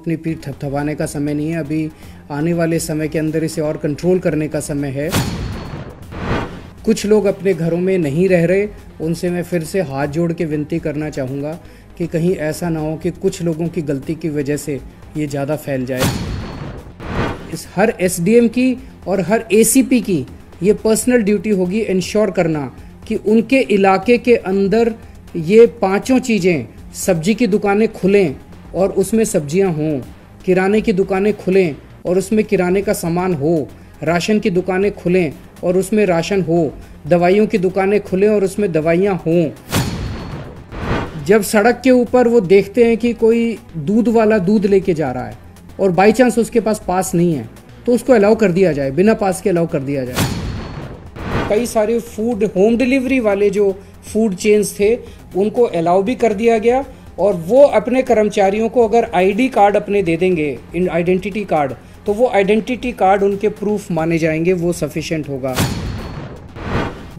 अपनी पीठ थपथपाने का समय नहीं है अभी आने वाले समय के अंदर इसे और कंट्रोल करने का समय है कुछ लोग अपने घरों में नहीं रह रहे उनसे मैं फिर से हाथ जोड़ के विनती करना चाहूँगा कि कहीं ऐसा ना हो कि कुछ लोगों की गलती की वजह से ये ज़्यादा फैल जाए इस हर एसडीएम की और हर एसीपी की ये पर्सनल ड्यूटी होगी इंश्योर करना कि उनके इलाके के अंदर ये पांचों चीज़ें सब्जी की दुकानें खुलें और उसमें सब्जियां हों किराने की दुकानें खुलें और उसमें किराने का सामान हो राशन की दुकानें खुलें और उसमें राशन हो दवाइयों की दुकानें खुलें और उसमें दवाइयाँ हों जब सड़क के ऊपर वो देखते हैं कि कोई दूध वाला दूध लेके जा रहा है और बाई चांस उसके पास पास नहीं है तो उसको अलाउ कर दिया जाए बिना पास के अलाउ कर दिया जाए कई सारे फूड होम डिलीवरी वाले जो फूड चेन्स थे उनको अलाउ भी कर दिया गया और वो अपने कर्मचारियों को अगर आईडी कार्ड अपने दे देंगे इन आइडेंटिटी कार्ड तो वो आइडेंटिटी कार्ड उनके प्रूफ माने जाएंगे वो सफिशेंट होगा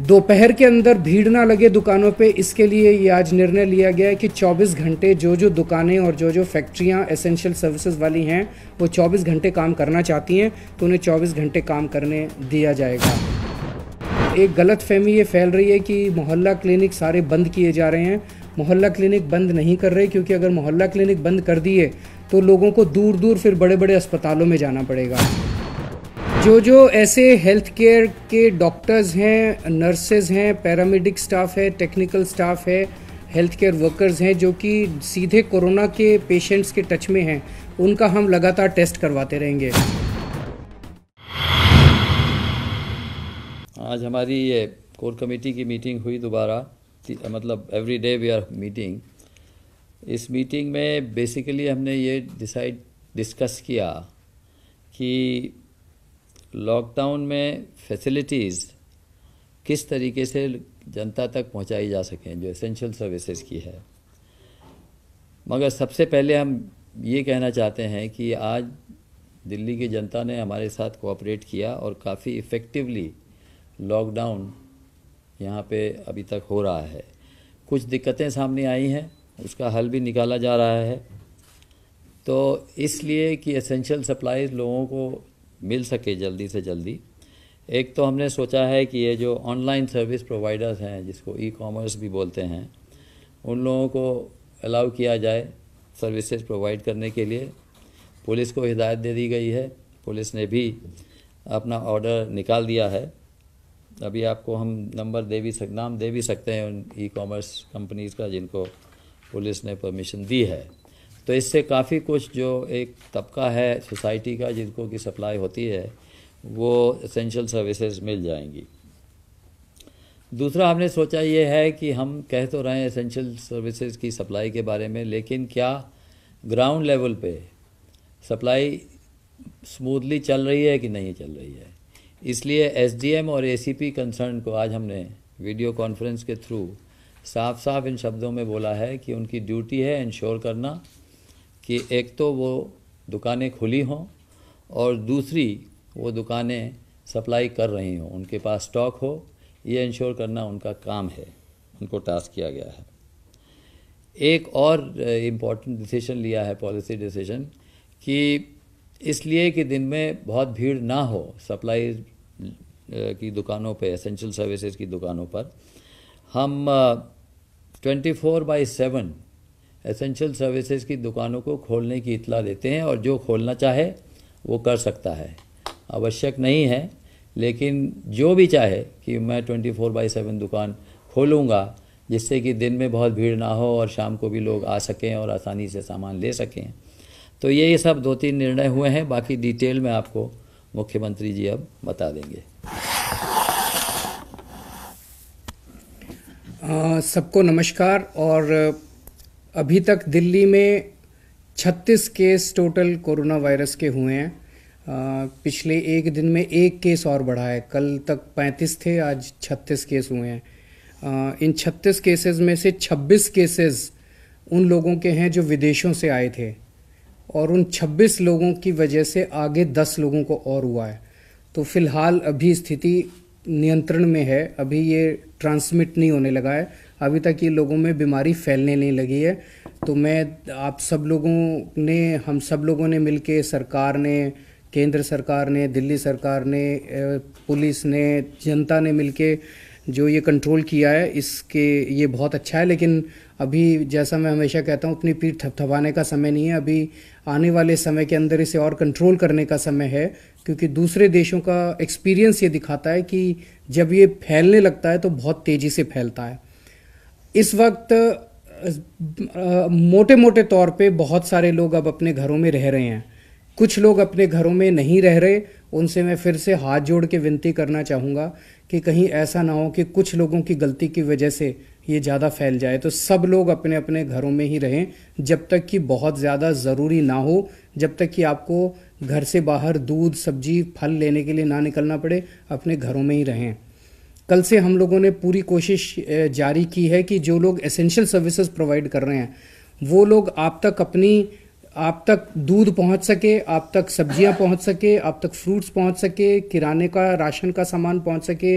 दोपहर के अंदर भीड़ ना लगे दुकानों पे इसके लिए ये आज निर्णय लिया गया है कि 24 घंटे जो जो दुकानें और जो जो फैक्ट्रियां एसेंशियल सर्विसेज वाली हैं वो 24 घंटे काम करना चाहती हैं तो उन्हें 24 घंटे काम करने दिया जाएगा एक गलत फहमी ये फैल रही है कि मोहल्ला क्लिनिक सारे बंद किए जा रहे हैं मोहल्ला क्लिनिक बंद नहीं कर रहे क्योंकि अगर मोहल्ला क्लिनिक बंद कर दिए तो लोगों को दूर दूर फिर बड़े बड़े अस्पतालों में जाना पड़ेगा जो जो ऐसे हेल्थ केयर के डॉक्टर्स हैं नर्सेज हैं पैरामेडिक स्टाफ है टेक्निकल स्टाफ है हेल्थ केयर वर्कर्स हैं जो कि सीधे कोरोना के पेशेंट्स के टच में हैं उनका हम लगातार टेस्ट करवाते रहेंगे आज हमारी ये कोर कमेटी की मीटिंग हुई दोबारा मतलब every day we are meeting इस मीटिंग में बेसिकली हमने ये डिसाइड डिस्कस किया कि लॉकडाउन में फैसिलिटीज़ किस तरीके से जनता तक पहुंचाई जा सकें जो एसेंशियल सर्विसेज की है मगर सबसे पहले हम ये कहना चाहते हैं कि आज दिल्ली की जनता ने हमारे साथ कोऑपरेट किया और काफ़ी इफ़ेक्टिवली लॉकडाउन यहाँ पे अभी तक हो रहा है कुछ दिक्कतें सामने आई हैं उसका हल भी निकाला जा रहा है तो इसलिए कि एसेंशियल सप्लाई लोगों को मिल सके जल्दी से जल्दी एक तो हमने सोचा है कि ये जो ऑनलाइन सर्विस प्रोवाइडर्स हैं जिसको ई कॉमर्स भी बोलते हैं उन लोगों को अलाउ किया जाए सर्विसेज प्रोवाइड करने के लिए पुलिस को हिदायत दे दी गई है पुलिस ने भी अपना ऑर्डर निकाल दिया है अभी आपको हम नंबर दे भी सक नाम दे भी सकते हैं उन ई कॉमर्स कंपनीज का जिनको पुलिस ने परमिशन दी है तो इससे काफ़ी कुछ जो एक तबका है सोसाइटी का जिनको की सप्लाई होती है वो एसेंशियल सर्विसेज मिल जाएंगी दूसरा हमने सोचा ये है कि हम कह तो रहे हैं एसेंशियल सर्विसेज की सप्लाई के बारे में लेकिन क्या ग्राउंड लेवल पे सप्लाई स्मूथली चल रही है कि नहीं चल रही है इसलिए एसडीएम और एसीपी कंसर्न को आज हमने वीडियो कॉन्फ्रेंस के थ्रू साफ साफ इन शब्दों में बोला है कि उनकी ड्यूटी है इंश्योर करना कि एक तो वो दुकानें खुली हों और दूसरी वो दुकानें सप्लाई कर रही हों उनके पास स्टॉक हो ये इंश्योर करना उनका काम है उनको टास्क किया गया है एक और इम्पॉर्टेंट डिसीजन लिया है पॉलिसी डिसीजन कि इसलिए कि दिन में बहुत भीड़ ना हो सप्लाई की दुकानों पे एसेंशियल सर्विसेज की दुकानों पर हम twenty four by seven essential services की दुकानों को खोलने की इतला देते हैं और जो खोलना चाहे वो कर सकता है आवश्यक नहीं है लेकिन जो भी चाहे कि मैं ट्वेंटी फोर बाई सेवन दुकान खोलूँगा जिससे कि दिन में बहुत भीड़ ना हो और शाम को भी लोग आ सकें और आसानी से सामान ले सकें तो ये सब दो तीन निर्णय हुए हैं बाकी डिटेल में आपको मुख्यमंत्री जी अब बता देंगे सबको नमस्कार और अभी तक दिल्ली में 36 केस टोटल कोरोना वायरस के हुए हैं पिछले एक दिन में एक केस और बढ़ा है कल तक 35 थे आज 36 केस हुए हैं इन 36 केसेस में से 26 केसेस उन लोगों के हैं जो विदेशों से आए थे और उन 26 लोगों की वजह से आगे 10 लोगों को और हुआ है तो फिलहाल अभी स्थिति नियंत्रण में है अभी ये ट्रांसमिट नहीं होने लगा है अभी तक ये लोगों में बीमारी फैलने नहीं लगी है तो मैं आप सब लोगों ने हम सब लोगों ने मिलके सरकार ने केंद्र सरकार ने दिल्ली सरकार ने पुलिस ने जनता ने मिलके जो ये कंट्रोल किया है इसके ये बहुत अच्छा है लेकिन अभी जैसा मैं हमेशा कहता हूँ अपनी पीठ थपथपाने का समय नहीं है अभी आने वाले समय के अंदर इसे और कंट्रोल करने का समय है क्योंकि दूसरे देशों का एक्सपीरियंस ये दिखाता है कि जब ये फैलने लगता है तो बहुत तेज़ी से फैलता है इस वक्त मोटे मोटे तौर पे बहुत सारे लोग अब अपने घरों में रह रहे हैं कुछ लोग अपने घरों में नहीं रह रहे उनसे मैं फिर से हाथ जोड़ के विनती करना चाहूँगा कि कहीं ऐसा ना हो कि कुछ लोगों की गलती की वजह से ये ज़्यादा फैल जाए तो सब लोग अपने अपने घरों में ही रहें जब तक कि बहुत ज़्यादा ज़रूरी ना हो जब तक कि आपको घर से बाहर दूध सब्जी फल लेने के लिए ना निकलना पड़े अपने घरों में ही रहें कल से हम लोगों ने पूरी कोशिश जारी की है कि जो लोग एसेंशियल सर्विसेज प्रोवाइड कर रहे हैं वो लोग आप तक अपनी आप तक दूध पहुंच सके आप तक सब्जियां पहुंच सके आप तक फ्रूट्स पहुंच सके किराने का राशन का सामान पहुंच सके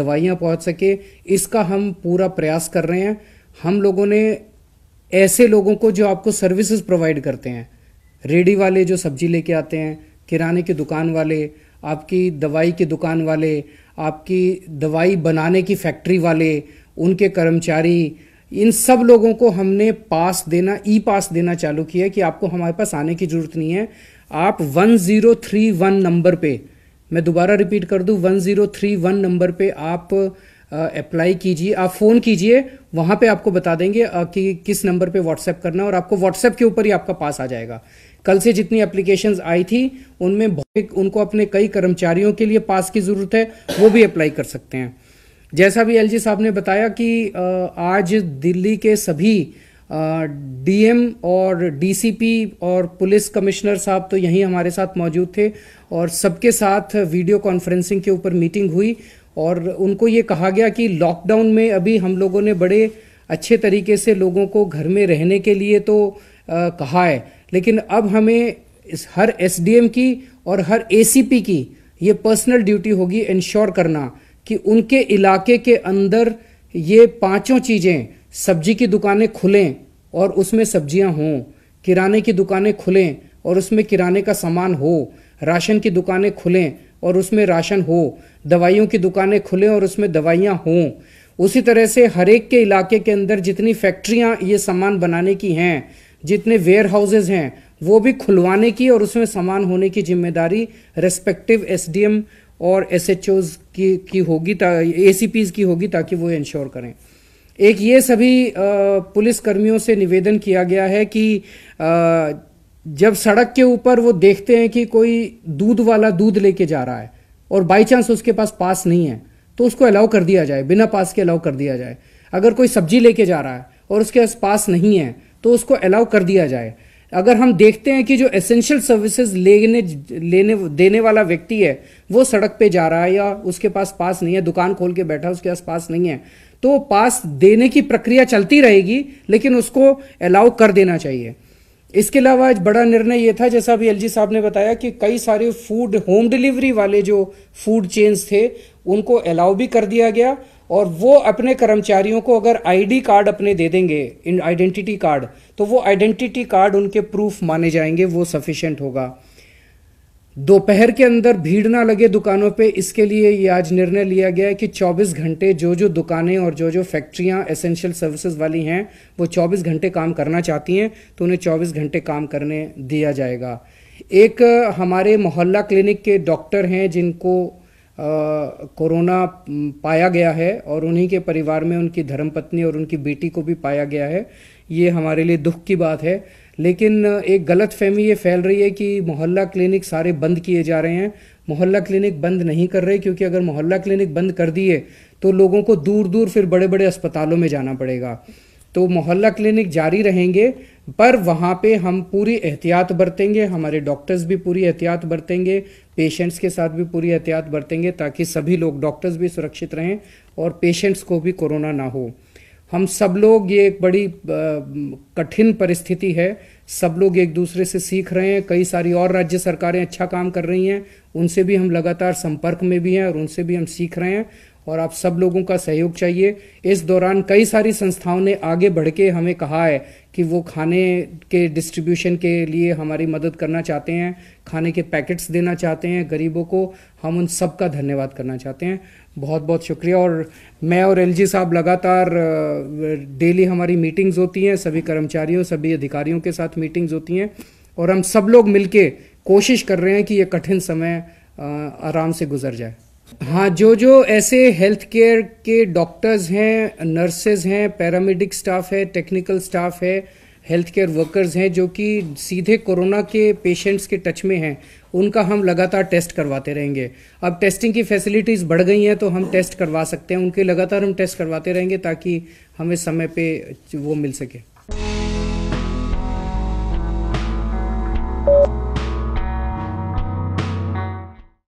दवाइयां पहुंच सके इसका हम पूरा प्रयास कर रहे हैं हम लोगों ने ऐसे लोगों को जो आपको सर्विसेज प्रोवाइड करते हैं रेडी वाले जो सब्जी लेके आते हैं किराने की दुकान वाले आपकी दवाई की दुकान वाले आपकी दवाई बनाने की फैक्ट्री वाले उनके कर्मचारी इन सब लोगों को हमने पास देना ई पास देना चालू किया कि आपको हमारे पास आने की ज़रूरत नहीं है आप 1031 नंबर पे मैं दोबारा रिपीट कर दूं 1031 नंबर पे आप अप्लाई कीजिए आप फ़ोन कीजिए वहां पे आपको बता देंगे आ, कि किस नंबर पे व्हाट्सएप करना है और आपको व्हाट्सएप के ऊपर ही आपका पास आ जाएगा कल से जितनी एप्लीकेशंस आई थी उनमें उनको अपने कई कर्मचारियों के लिए पास की ज़रूरत है वो भी अप्लाई कर सकते हैं जैसा भी एलजी साहब ने बताया कि आज दिल्ली के सभी डीएम और डीसीपी और पुलिस कमिश्नर साहब तो यहीं हमारे साथ मौजूद थे और सबके साथ वीडियो कॉन्फ्रेंसिंग के ऊपर मीटिंग हुई और उनको ये कहा गया कि लॉकडाउन में अभी हम लोगों ने बड़े अच्छे तरीके से लोगों को घर में रहने के लिए तो आ, कहा है लेकिन अब हमें इस हर एसडीएम की और हर एसीपी की ये पर्सनल ड्यूटी होगी इंश्योर करना कि उनके इलाके के अंदर ये पांचों चीज़ें सब्जी की दुकानें खुलें और उसमें सब्जियां हों किराने की दुकानें खुलें और उसमें किराने का सामान हो राशन की दुकानें खुलें और उसमें राशन हो दवाइयों की दुकानें खुलें और उसमें दवाइयाँ हों उसी तरह से हर एक के इलाके के अंदर जितनी फैक्ट्रियाँ ये सामान बनाने की हैं जितने वेयर हाउसेज हैं वो भी खुलवाने की और उसमें सामान होने की जिम्मेदारी रेस्पेक्टिव एसडीएम और एस एच ओज की की होगी ए सी पीज की होगी ताकि वो इंश्योर करें एक ये सभी पुलिस कर्मियों से निवेदन किया गया है कि जब सड़क के ऊपर वो देखते हैं कि कोई दूध वाला दूध लेके जा रहा है और बाई चांस उसके पास पास नहीं है तो उसको अलाउ कर दिया जाए बिना पास के अलाउ कर दिया जाए अगर कोई सब्जी लेके जा रहा है और उसके पास पास नहीं है तो उसको अलाउ कर दिया जाए अगर हम देखते हैं कि जो एसेंशियल सर्विसेज लेने लेने देने वाला व्यक्ति है वो सड़क पे जा रहा है या उसके पास पास नहीं है दुकान खोल के बैठा है उसके पास पास नहीं है तो पास देने की प्रक्रिया चलती रहेगी लेकिन उसको अलाउ कर देना चाहिए इसके अलावा आज बड़ा निर्णय ये था जैसा अभी एलजी साहब ने बताया कि कई सारे फूड होम डिलीवरी वाले जो फूड चेन्स थे उनको अलाउ भी कर दिया गया और वो अपने कर्मचारियों को अगर आईडी कार्ड अपने दे देंगे इन आइडेंटिटी कार्ड तो वो आइडेंटिटी कार्ड उनके प्रूफ माने जाएंगे वो सफिशेंट होगा दोपहर के अंदर भीड़ ना लगे दुकानों पे इसके लिए ये आज निर्णय लिया गया है कि 24 घंटे जो जो दुकानें और जो जो फैक्ट्रियां एसेंशियल सर्विसेज वाली हैं वो 24 घंटे काम करना चाहती हैं तो उन्हें 24 घंटे काम करने दिया जाएगा एक हमारे मोहल्ला क्लिनिक के डॉक्टर हैं जिनको कोरोना पाया गया है और उन्हीं के परिवार में उनकी धर्मपत्नी और उनकी बेटी को भी पाया गया है ये हमारे लिए दुख की बात है लेकिन एक गलत फहमी ये फैल रही है कि मोहल्ला क्लिनिक सारे बंद किए जा रहे हैं मोहल्ला क्लिनिक बंद नहीं कर रहे क्योंकि अगर मोहल्ला क्लिनिक बंद कर दिए तो लोगों को दूर दूर फिर बड़े बड़े अस्पतालों में जाना पड़ेगा तो मोहल्ला क्लिनिक जारी रहेंगे पर वहाँ पे हम पूरी एहतियात बरतेंगे हमारे डॉक्टर्स भी पूरी एहतियात बरतेंगे पेशेंट्स के साथ भी पूरी एहतियात बरतेंगे ताकि सभी लोग डॉक्टर्स भी सुरक्षित रहें और पेशेंट्स को भी कोरोना ना हो हम सब लोग ये एक बड़ी कठिन परिस्थिति है सब लोग एक दूसरे से सीख रहे हैं कई सारी और राज्य सरकारें अच्छा काम कर रही हैं उनसे भी हम लगातार संपर्क में भी हैं और उनसे भी हम सीख रहे हैं और आप सब लोगों का सहयोग चाहिए इस दौरान कई सारी संस्थाओं ने आगे बढ़ के हमें कहा है कि वो खाने के डिस्ट्रीब्यूशन के लिए हमारी मदद करना चाहते हैं खाने के पैकेट्स देना चाहते हैं गरीबों को हम उन सब का धन्यवाद करना चाहते हैं बहुत बहुत शुक्रिया और मैं और एलजी साहब लगातार डेली हमारी मीटिंग्स होती हैं सभी कर्मचारियों सभी अधिकारियों के साथ मीटिंग्स होती हैं और हम सब लोग मिलके कोशिश कर रहे हैं कि ये कठिन समय आराम से गुजर जाए हाँ जो जो ऐसे हेल्थ केयर के डॉक्टर्स हैं नर्सेज हैं पैरामेडिक स्टाफ है टेक्निकल स्टाफ है हेल्थ केयर वर्कर्स हैं जो कि सीधे कोरोना के पेशेंट्स के टच में हैं उनका हम लगातार टेस्ट करवाते रहेंगे अब टेस्टिंग की फैसिलिटीज़ बढ़ गई हैं तो हम टेस्ट करवा सकते हैं उनके लगातार हम टेस्ट करवाते रहेंगे ताकि हमें समय पे वो मिल सके